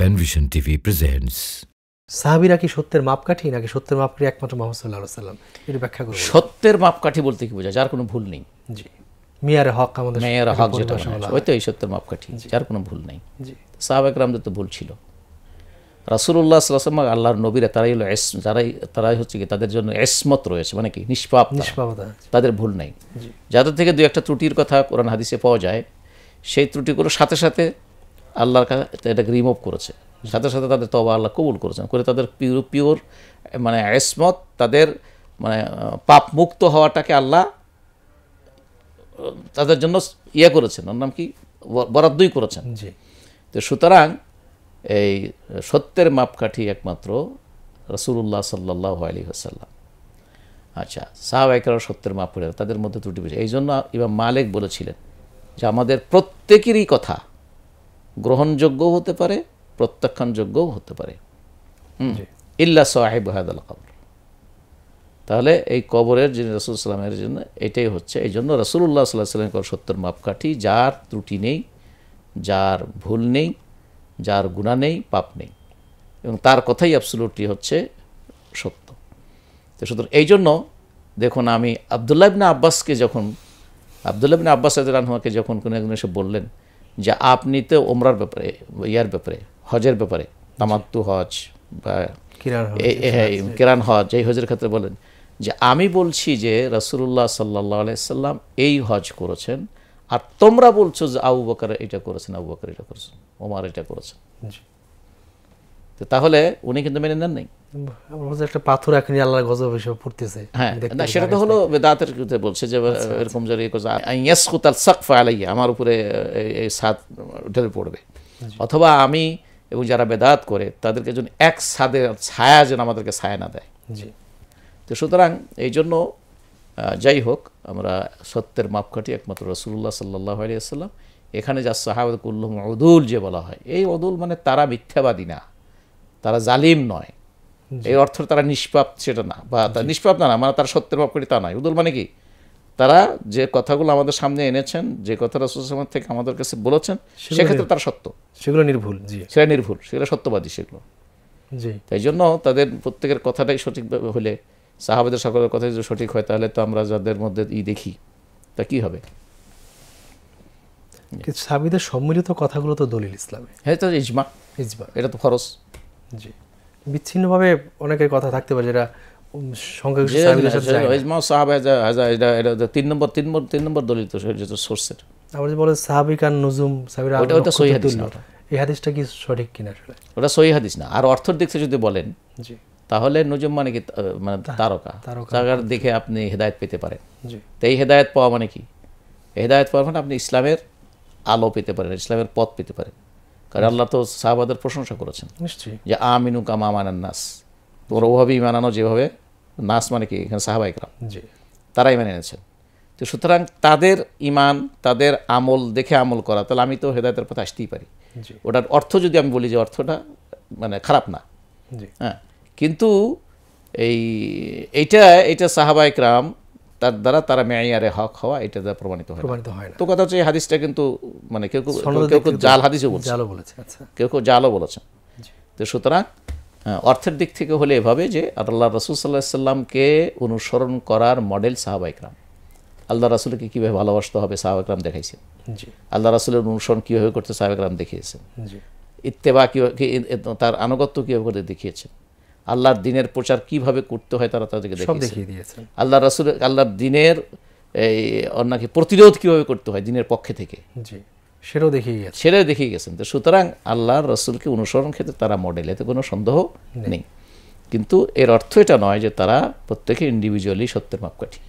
Panvision TV presents সাহাবিরা কি সত্যের মাপকাঠি নাকি সত্যের মাপকাঠি একমাত্র মোহাম্মদ সাল্লাহ সাল্লাম এটা ব্যাখ্যা করুন সত্যের মাপকাঠি বলতে কি বোঝায় যার কোনো ভুল নেই জি মেয়ারে হক আমাদের মেয়ারে হক যেটা ওই তো এই সত্যের মাপকাঠি যার কোনো ভুল নেই জি সাহাবাক রামদের তো ভুল ছিল রাসুল্লাহ সাল্লাম আল্লাহর নবীরা তারাই হলো এস যারাই তারাই হচ্ছে কি তাদের জন্য এসমত রয়েছে মানে কি নিষ্পাপ নিষ্পাপতা তাদের ভুল নেই যাদের থেকে দু একটা ত্রুটির কথা কোরআন হাদিসে পাওয়া যায় সেই ত্রুটিগুলো সাথে সাথে আল্লাহর এটাকে রিমুভ করেছে সাথে সাথে তাদের তবা আল্লাহ কবুল করেছেন করে তাদের পিওর পিওর মানে এসমত তাদের মানে পাপ মুক্ত হওয়াটাকে আল্লাহ তাদের জন্য ইয়ে করেছেন ওর নাম কি বরাদ্দই করেছেন তো সুতরাং এই সত্যের মাপকাঠি একমাত্র রসুল্লাহ সাল্লাহ আলী হাসাল্লাম আচ্ছা সাহাবাহিকরা সত্যের মাপ তাদের মধ্যে ত্রুটি পেয়েছে এই জন্য এবার মালিক বলেছিলেন যে আমাদের প্রত্যেকেরই কথা গ্রহণযোগ্যও হতে পারে প্রত্যাখ্যানযোগ্যও হতে পারে ইল্লা সাহেব হায়দাল কবর তাহলে এই কবরের যিনি রসুল সাল্লামের জন্য এটাই হচ্ছে এই জন্য রসুল্লাহ সাল্লাহ সাল্লামের কবর সত্যের মাপকাঠি যার ত্রুটি নেই যার ভুল নেই যার গুণা নেই পাপ নেই এবং তার কথাই অ্যাবসুলুটলি হচ্ছে সত্য তো সুতরাং এই জন্য দেখুন আমি আবদুল্লাহ ইবনা আব্বাসকে যখন আবদুল্লাহ ইবনা আব্বাস আজরানহাকে যখন কোনো একজন এসে বললেন যে আপনি তো ওমরার ব্যাপারে ইয়ার ব্যাপারে হজের ব্যাপারে তামাত্তু হজ বা হ্যাঁ, হ্যাঁ, হ্যাঁ। কিরান হজ এই হজের ক্ষেত্রে বলেন যে আমি বলছি যে রসুল্লাহ সাল্লা সাল্লাম এই হজ করেছেন আর তোমরা বলছো যে আবু বকার এটা করেছেন আবু বকার এটা করেছেন ওমার এটা করেছেন তো তাহলে উনি কিন্তু মেনে নেন নাই একটা পাথর এখন আল্লাহর গজব হিসেবে পড়তেছে হ্যাঁ না সেটা তো হলো বেদাতের বলছে যে আচ্ছা, আচ্ছা। এরকম যদি ইয়ে করছে ইয়াসকুতাল আমার উপরে এই সাদ ঢেলে পড়বে আচ্ছা। অথবা আমি এবং যারা বেদাত করে তাদেরকে যেন এক সাদের ছায়া যেন আমাদেরকে ছায়া না দেয় জি তো সুতরাং এই জন্য যাই হোক আমরা সত্যের মাপকাঠি একমাত্র রসুল্লাহ সাল্লাহ আলিয়া সাল্লাম এখানে যা সাহাবাদ কুল্লুম অদুল যে বলা হয় এই অদুল মানে তারা মিথ্যাবাদী না তারা জালিম নয় এই অর্থ তারা নিষ্পাপ সেটা না বা তারা নিষ্পাপ না না মানে তারা সত্যের ভাব করি তা নয় উদুল মানে কি তারা যে কথাগুলো আমাদের সামনে এনেছেন যে কথা রসুলাম থেকে আমাদের কাছে বলেছেন সেক্ষেত্রে তারা সত্য সেগুলো নির্ভুল সেটা নির্ভুল সেগুলো সত্যবাদী সেগুলো তাই জন্য তাদের প্রত্যেকের কথাটাই সঠিকভাবে হলে সাহাবাদের সকলের কথা যদি সঠিক হয় তাহলে তো আমরা যাদের মধ্যে ই দেখি তা কি হবে সাহাবিদের সম্মিলিত কথাগুলো তো দলিল ইসলামে হ্যাঁ তো ইজমা ইজমা এটা তো খরচ জি বিচ্ছিন্নভাবে অনেকের কথা থাকতে পারে যেটা হাদিস না আর অর্থের দিক থেকে যদি বলেন তাহলে নজুম মানে কি মানে তারকা তারকার দেখে আপনি হেদায়ত পেতে পারেন তো এই হেদায়ত পাওয়া মানে কি হেদায়ত পাওয়া মানে আপনি ইসলামের আলো পেতে পারেন ইসলামের পথ পেতে পারেন কারণ আল্লাহ তো সাহাবাদের প্রশংসা করেছেন নিশ্চয়ই যে আমিনু কামা মানান নাস তোমরা ওভাবেই মানানো যেভাবে নাস মানে কি এখানে সাহাবা ইকরাম তারাই মেনে নিয়েছেন তো সুতরাং তাদের ইমান তাদের আমল দেখে আমল করা তাহলে আমি তো হেদায়তের পথে আসতেই পারি ওটার অর্থ যদি আমি বলি যে অর্থটা মানে খারাপ না হ্যাঁ কিন্তু এই এইটা এইটা সাহাবা ইকরাম তার দ্বারা তারা মেয়ারে হক হওয়া এটা দ্বারা প্রমাণিত হয় প্রমাণিত হয় না তো কথা হচ্ছে এই হাদিসটা কিন্তু মানে কেউ কেউ কেউ জাল হাদিসও বলছে জালও বলেছে আচ্ছা কেউ কেউ জালও বলেছে তো সুতরাং অর্থের দিক থেকে হলে এভাবে যে আল্লাহ রসুল সাল্লাহ সাল্লামকে অনুসরণ করার মডেল সাহাবাইকরাম আল্লাহ রাসুলকে কীভাবে ভালোবাসতে হবে সাহাবাকরাম দেখাইছেন আল্লাহ রাসুলের অনুসরণ কীভাবে করতে সাহাবাকরাম দেখিয়েছেন ইত্তেবা কীভাবে তার আনুগত্য কীভাবে করতে দেখিয়েছেন আল্লাহর দিনের প্রচার কিভাবে করতে হয় তারা তাদেরকে দেখিয়ে দিয়েছে আল্লাহ রাসুল আল্লাহর দিনের এই অন্যকে প্রতিরোধ কিভাবে করতে হয় দিনের পক্ষে থেকে সেটাও দেখিয়ে গেছে সেটাও দেখিয়ে গেছেন তো সুতরাং আল্লাহর রসুলকে অনুসরণ ক্ষেত্রে তারা মডেল এতে কোনো সন্দেহ নেই কিন্তু এর অর্থ এটা নয় যে তারা প্রত্যেকে ইন্ডিভিজুয়ালি সত্যের মাপকাঠি